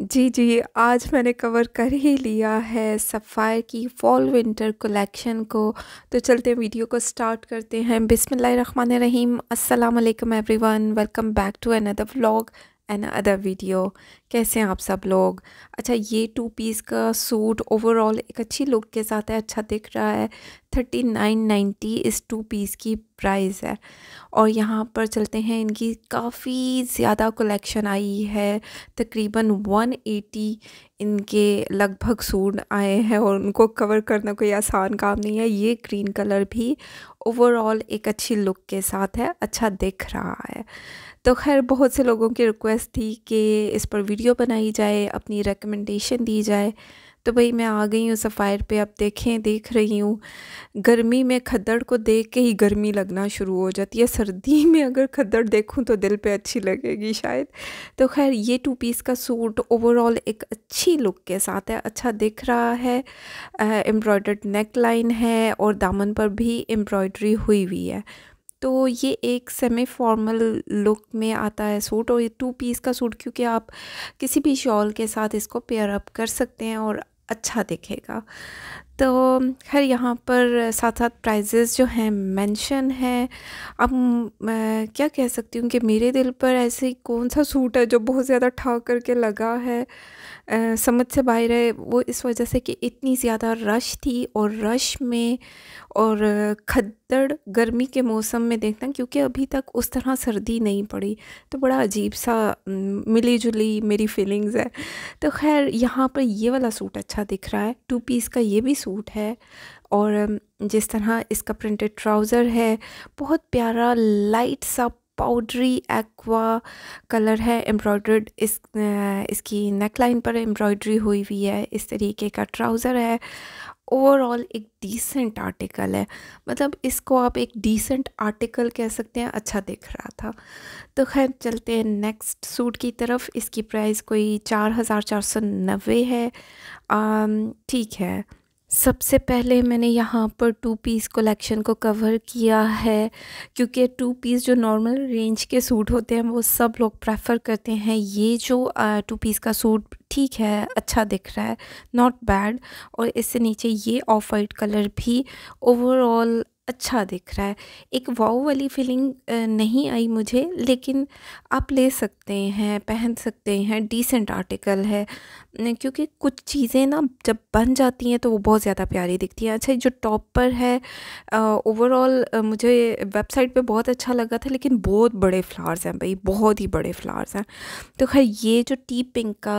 जी, जी। आज मैंने कवर कर ही लिया है सफ़ायर की फ़ॉल विंटर कलेक्शन को तो चलते हैं वीडियो को स्टार्ट करते हैं बिस्मिल्लाहिर्रहमानिर्रहीम अस्सलाम वालेकुम everyone welcome back to another vlog another video कैसे हैं आप सब लोग अच्छा ये टू पीस का सूट ओवरऑल एक अच्छी लुक के साथ है अच्छा दिख रहा है थर्टी नाइन नाइन्टी इस टू पीस की प्राइस है और यहाँ पर चलते हैं इनकी काफ़ी ज़्यादा कलेक्शन आई है तकरीबन वन एटी इनके लगभग सूट आए हैं और उनको कवर करना कोई आसान काम नहीं है ये ग्रीन कलर भी ओवरऑल एक अच्छी लुक के साथ है अच्छा दिख रहा है तो खैर बहुत से लोगों की रिक्वेस्ट थी कि इस पर वीडियो बनाई जाए अपनी रिकमेंडेशन दी जाए तो भाई मैं आ गई हूँ सफ़ायर पे आप देखें देख रही हूँ गर्मी में खद्दड़ को देख के ही गर्मी लगना शुरू हो जाती है सर्दी में अगर खद्दड़ देखूँ तो दिल पे अच्छी लगेगी शायद तो खैर ये टू पीस का सूट ओवरऑल एक अच्छी लुक के साथ है अच्छा दिख रहा है एम्ब्रॉयडर्ड नेक लाइन है और दामन पर भी एम्ब्रॉयडरी हुई हुई है तो ये एक सेमी फॉर्मल लुक में आता है सूट और ये टू पीस का सूट क्योंकि आप किसी भी शॉल के साथ इसको पेयर अप कर सकते हैं और अच्छा दिखेगा तो खैर यहाँ पर साथ साथ प्राइजेस जो हैं मेंशन हैं अब मैं क्या कह सकती हूँ कि मेरे दिल पर ऐसे कौन सा सूट है जो बहुत ज़्यादा ठा करके लगा है आ, समझ से बाहर है वो इस वजह से कि इतनी ज़्यादा रश थी और रश में और खद्दड़ गर्मी के मौसम में देखना क्योंकि अभी तक उस तरह सर्दी नहीं पड़ी तो बड़ा अजीब सा मिली जुली मेरी फीलिंग्स है तो खैर यहाँ पर ये वाला सूट अच्छा दिख रहा है टू पीस का ये भी सूट है और जिस तरह इसका प्रिंटेड ट्राउज़र है बहुत प्यारा लाइट सा पाउडरी एक्वा कलर है एम्ब्रॉयड्रेड इस इसकी नेक लाइन पर एम्ब्रॉयड्री हुई हुई है इस तरीके का ट्राउज़र है ओवरऑल एक डिसेंट आर्टिकल है मतलब इसको आप एक डिसेंट आर्टिकल कह सकते हैं अच्छा दिख रहा था तो खैर चलते हैं नेक्स्ट सूट की तरफ इसकी प्राइस कोई चार हज़ार चार सौ नब्बे है ठीक है सबसे पहले मैंने यहाँ पर टू पीस कलेक्शन को कवर किया है क्योंकि टू पीस जो नॉर्मल रेंज के सूट होते हैं वो सब लोग प्रेफर करते हैं ये जो टू पीस का सूट ठीक है अच्छा दिख रहा है नॉट बैड और इससे नीचे ये ऑफ वाइट कलर भी ओवरऑल अच्छा दिख रहा है एक वाव वाली फीलिंग नहीं आई मुझे लेकिन आप ले सकते हैं पहन सकते हैं डिसेंट आर्टिकल है क्योंकि कुछ चीज़ें ना जब बन जाती हैं तो वो बहुत ज़्यादा प्यारी दिखती हैं अच्छा जो टॉप पर है ओवरऑल मुझे वेबसाइट पे बहुत अच्छा लगा था लेकिन बहुत बड़े फ्लावर्स हैं भाई बहुत ही बड़े फ्लावर्स हैं तो खैर ये जो टी पिंक का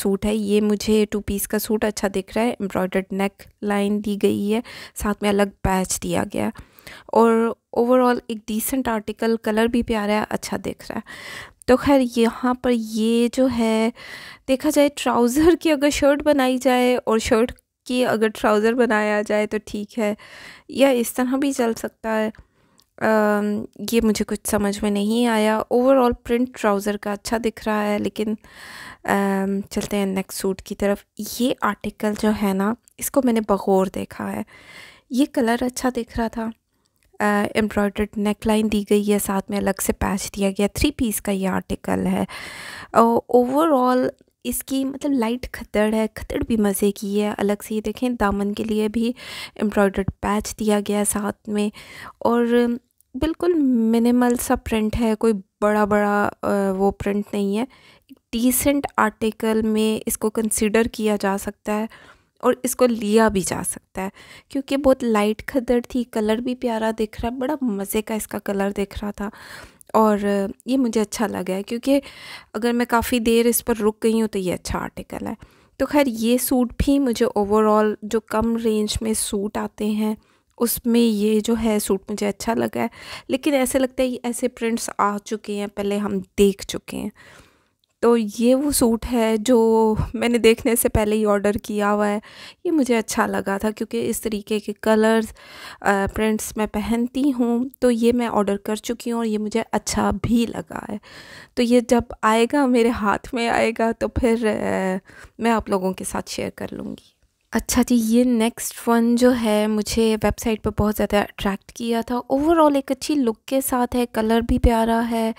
सूट है ये मुझे टू पीस का सूट अच्छा दिख रहा है एम्ब्रॉयडर्ड नेक लाइन दी गई है साथ में अलग पैच दिया गया गया और ओवरऑल एक डिसेंट आर्टिकल कलर भी प्यारा है अच्छा दिख रहा है तो खैर यहाँ पर ये जो है देखा जाए ट्राउज़र की अगर शर्ट बनाई जाए और शर्ट की अगर ट्राउज़र बनाया जाए तो ठीक है या इस तरह भी चल सकता है आ, ये मुझे कुछ समझ में नहीं आया ओवरऑल प्रिंट ट्राउज़र का अच्छा दिख रहा है लेकिन आ, चलते हैं नेक्स्ट सूट की तरफ ये आर्टिकल जो है ना इसको मैंने बगौर देखा है ये कलर अच्छा दिख रहा था एम्ब्रॉयडर्ड नेक लाइन दी गई है साथ में अलग से पैच दिया गया थ्री पीस का ये आर्टिकल है ओवरऑल इसकी मतलब लाइट खतड़ है खतड़ भी मज़े की है अलग से ये देखें दामन के लिए भी एम्ब्रॉयडर्ड पैच दिया गया है साथ में और बिल्कुल मिनिमल सा प्रिंट है कोई बड़ा बड़ा वो प्रिंट नहीं है डिसेंट आर्टिकल में इसको कंसिडर किया जा सकता है और इसको लिया भी जा सकता है क्योंकि बहुत लाइट खदर थी कलर भी प्यारा दिख रहा है बड़ा मज़े का इसका कलर दिख रहा था और ये मुझे अच्छा लगा है क्योंकि अगर मैं काफ़ी देर इस पर रुक गई हूँ तो ये अच्छा आर्टिकल है तो खैर ये सूट भी मुझे ओवरऑल जो कम रेंज में सूट आते हैं उसमें ये जो है सूट मुझे अच्छा लगा है लेकिन ऐसे लगता है ये ऐसे प्रिंट्स आ चुके हैं पहले हम देख चुके हैं तो ये वो सूट है जो मैंने देखने से पहले ही ऑर्डर किया हुआ है ये मुझे अच्छा लगा था क्योंकि इस तरीके के कलर्स प्रिंट्स मैं पहनती हूँ तो ये मैं ऑर्डर कर चुकी हूँ और ये मुझे अच्छा भी लगा है तो ये जब आएगा मेरे हाथ में आएगा तो फिर आ, मैं आप लोगों के साथ शेयर कर लूँगी अच्छा जी ये नेक्स्ट वन जो है मुझे वेबसाइट पर बहुत ज़्यादा अट्रैक्ट किया था ओवरऑल एक अच्छी लुक के साथ है कलर भी प्यारा है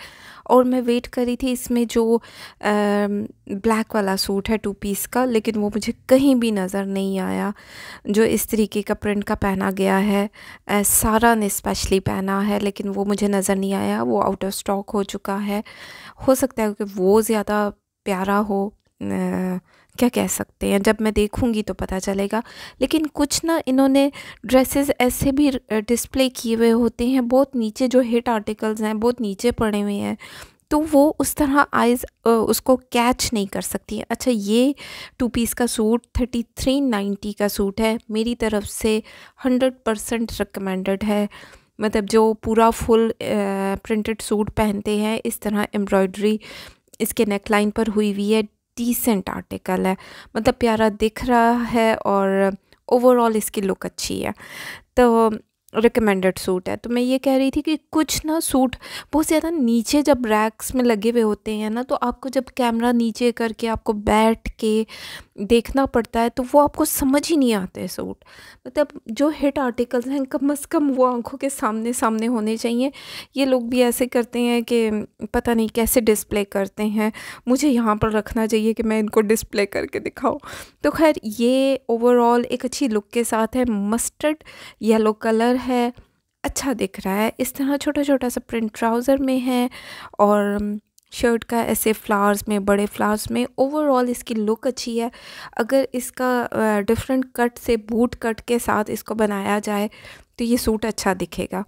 और मैं वेट कर रही थी इसमें जो आ, ब्लैक वाला सूट है टू पीस का लेकिन वो मुझे कहीं भी नज़र नहीं आया जो इस तरीके का प्रिंट का पहना गया है आ, सारा ने स्पेशली पहना है लेकिन वो मुझे नज़र नहीं आया वो आउट ऑफ स्टॉक हो चुका है हो सकता है कि वो ज़्यादा प्यारा हो आ, क्या कह सकते हैं जब मैं देखूंगी तो पता चलेगा लेकिन कुछ ना इन्होंने ड्रेसेस ऐसे भी डिस्प्ले किए हुए होते हैं बहुत नीचे जो हिट आर्टिकल्स हैं बहुत नीचे पड़े हुए हैं तो वो उस तरह आइज उसको कैच नहीं कर सकती है अच्छा ये टू पीस का सूट थर्टी थ्री नाइन्टी का सूट है मेरी तरफ से हंड्रेड परसेंट रिकमेंडेड है मतलब जो पूरा फुल प्रिंटेड सूट पहनते हैं इस तरह एम्ब्रॉयडरी इसके नेक लाइन पर हुई हुई है डिसेंट आर्टिकल है मतलब प्यारा दिख रहा है और ओवरऑल इसकी लुक अच्छी है तो रिकमेंडेड सूट है तो मैं ये कह रही थी कि कुछ ना सूट बहुत ज़्यादा नीचे जब रैक्स में लगे हुए होते हैं ना तो आपको जब कैमरा नीचे करके आपको बैठ के देखना पड़ता है तो वो आपको समझ ही नहीं आते सूट मतलब जो हिट आर्टिकल्स हैं कम अज़ कम वो आंखों के सामने सामने होने चाहिए ये लोग भी ऐसे करते हैं कि पता नहीं कैसे डिस्प्ले करते हैं मुझे यहाँ पर रखना चाहिए कि मैं इनको डिस्प्ले करके दिखाऊँ तो खैर ये ओवरऑल एक अच्छी लुक के साथ है मस्टर्ड येलो कलर है अच्छा दिख रहा है इस तरह छोटा छोटा सा प्रिंट ट्राउज़र में है और शर्ट का ऐसे फ्लावर्स में बड़े फ्लावर्स में ओवरऑल इसकी लुक अच्छी है अगर इसका डिफरेंट कट से बूट कट के साथ इसको बनाया जाए तो ये सूट अच्छा दिखेगा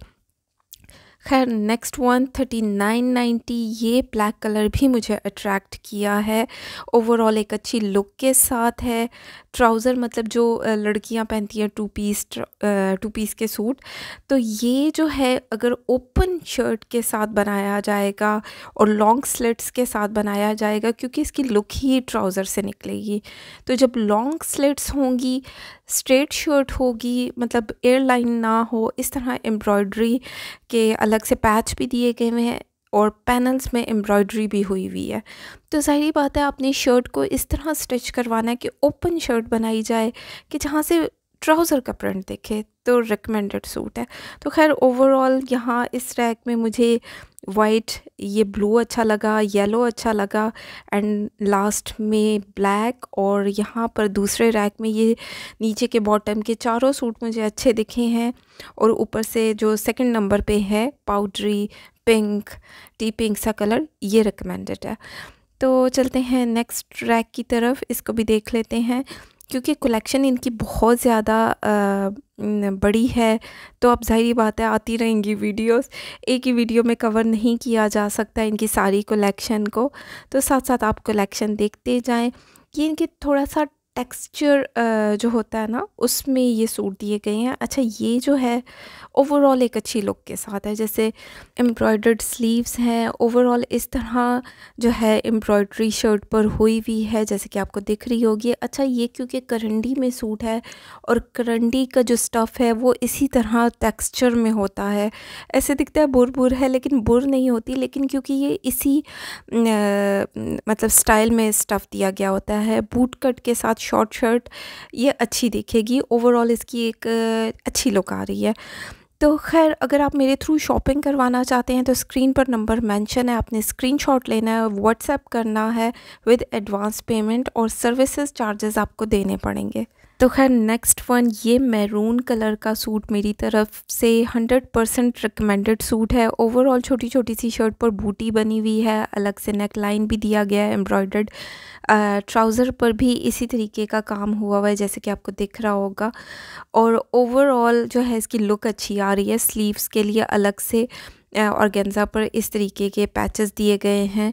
खैर next one thirty nine ninety ये ब्लैक कलर भी मुझे अट्रैक्ट किया है ओवरऑल एक अच्छी लुक के साथ है ट्राउज़र मतलब जो लड़कियां पहनती हैं टू पीस टू पीस के सूट तो ये जो है अगर ओपन शर्ट के साथ बनाया जाएगा और लॉन्ग स्लेट्स के साथ बनाया जाएगा क्योंकि इसकी लुक ही ट्राउज़र से निकलेगी तो जब लॉन्ग स्लिट्स होंगी स्ट्रेट शर्ट होगी मतलब एयरलाइन ना हो इस तरह एम्ब्रॉयड्री के अलग से पैच भी दिए गए हुए हैं और पैनल्स में एम्ब्रॉयड्री भी हुई हुई है तो ज़ाहरी बात है आपने शर्ट को इस तरह स्टिच करवाना है कि ओपन शर्ट बनाई जाए कि जहाँ से ट्राउज़र का प्रिंट देखे तो रिकमेंडेड सूट है तो खैर ओवरऑल यहाँ इस रैक में मुझे वाइट ये ब्लू अच्छा लगा येलो अच्छा लगा एंड लास्ट में ब्लैक और यहाँ पर दूसरे रैक में ये नीचे के बॉटम के चारों सूट मुझे अच्छे दिखे हैं और ऊपर से जो सेकंड नंबर पे है पाउडरी पिंक टी पिंक सा कलर ये रिकमेंडेड है तो चलते हैं नेक्स्ट रैक की तरफ इसको भी देख लेते हैं क्योंकि कलेक्शन इनकी बहुत ज़्यादा बड़ी है तो अब जाहिर बात है आती रहेंगी वीडियोस एक ही वीडियो में कवर नहीं किया जा सकता इनकी सारी कलेक्शन को तो साथ साथ आप कलेक्शन देखते जाएं ये इनके थोड़ा सा टेक्सचर जो होता है ना उसमें ये सूट दिए गए हैं अच्छा ये जो है ओवरऑल एक अच्छी लुक के साथ है जैसे एम्ब्रॉयडर्ड स्लीव्स हैं ओवरऑल इस तरह जो है एम्ब्रॉयड्री शर्ट पर हुई हुई है जैसे कि आपको दिख रही होगी अच्छा ये क्योंकि करंडी में सूट है और करंडी का जो स्टफ़ है वो इसी तरह टेक्स्चर में होता है ऐसे दिखता है बुर बुर है लेकिन बुर नहीं होती लेकिन क्योंकि ये इसी न, मतलब स्टाइल में स्टफ़ दिया गया होता है बूट कट के साथ शॉर्ट शर्ट ये अच्छी दिखेगी ओवरऑल इसकी एक अच्छी लुक आ रही है तो खैर अगर आप मेरे थ्रू शॉपिंग करवाना चाहते हैं तो स्क्रीन पर नंबर मेंशन है आपने स्क्रीनशॉट लेना है व्हाट्सएप करना है विद एडवांस पेमेंट और सर्विसेज चार्जेस आपको देने पड़ेंगे तो खैर नेक्स्ट वन ये मैरून कलर का सूट मेरी तरफ से 100% परसेंट रिकमेंडेड सूट है ओवरऑल छोटी छोटी सी शर्ट पर बूटी बनी हुई है अलग से नेक लाइन भी दिया गया है एम्ब्रॉयडर्ड ट्राउज़र पर भी इसी तरीके का काम हुआ हुआ है जैसे कि आपको दिख रहा होगा और ओवरऑल जो है इसकी लुक अच्छी आ रही है स्लीव्स के लिए अलग से ऑर्गेन्ज़ा पर इस तरीके के पैचेस दिए गए हैं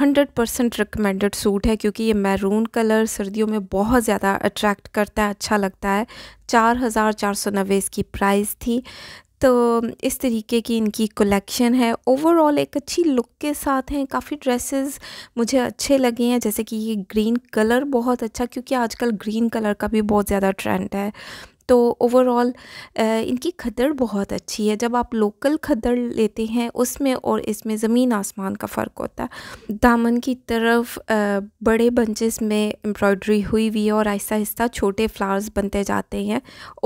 हंड्रेड परसेंट रिकमेंडेड सूट है क्योंकि ये मैरून कलर सर्दियों में बहुत ज़्यादा अट्रैक्ट करता है अच्छा लगता है चार हज़ार चार सौ नब्बे इसकी प्राइस थी तो इस तरीके की इनकी कलेक्शन है ओवरऑल एक अच्छी लुक के साथ हैं काफ़ी ड्रेसेस मुझे अच्छे लगे हैं जैसे कि ये ग्रीन कलर बहुत अच्छा क्योंकि आजकल ग्रीन कलर का भी बहुत ज़्यादा ट्रेंड है तो ओवरऑल इनकी खदड़ बहुत अच्छी है जब आप लोकल खदड़ लेते हैं उसमें और इसमें ज़मीन आसमान का फ़र्क होता है दामन की तरफ बड़े बंचेस में एम्ब्रॉयडरी हुई हुई है और आहिस्ता आहिस्ता छोटे फ्लावर्स बनते जाते हैं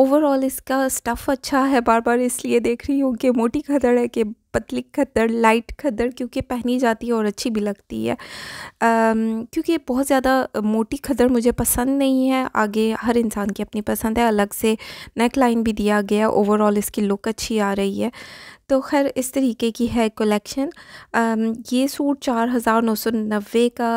ओवरऑल इसका स्टफ़ अच्छा है बार बार इसलिए देख रही हूँ कि मोटी खदड़ है कि पतली खदड़ लाइट खदड़ क्योंकि पहनी जाती है और अच्छी भी लगती है क्योंकि बहुत ज़्यादा मोटी खदड़ मुझे पसंद नहीं है आगे हर इंसान की अपनी पसंद है अलग से नेक लाइन भी दिया गया ओवरऑल इसकी लुक अच्छी आ रही है तो खैर इस तरीके की है कलेक्शन um, ये सूट चार हज़ार नौ सौ नब्बे का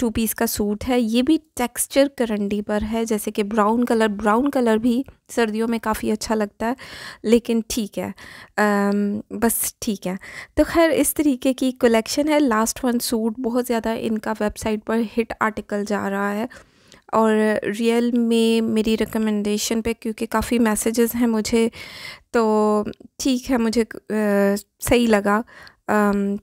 टू पीस का सूट है ये भी टेक्सचर करंडी पर है जैसे कि ब्राउन कलर ब्राउन कलर भी सर्दियों में काफ़ी अच्छा लगता है लेकिन ठीक है आम, um, बस ठीक है तो खैर इस तरीके की कलेक्शन है लास्ट वन सूट बहुत ज़्यादा इनका वेबसाइट पर हिट आर्टिकल जा रहा है और रियल में मेरी रिकमेंडेशन पे क्योंकि काफ़ी मैसेजेस हैं मुझे तो ठीक है मुझे सही लगा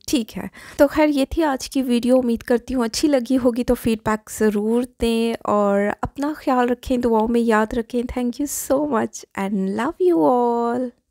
ठीक है तो खैर ये थी आज की वीडियो उम्मीद करती हूँ अच्छी लगी होगी तो फीडबैक ज़रूर दें और अपना ख्याल रखें दुआओं में याद रखें thank you so much and love you all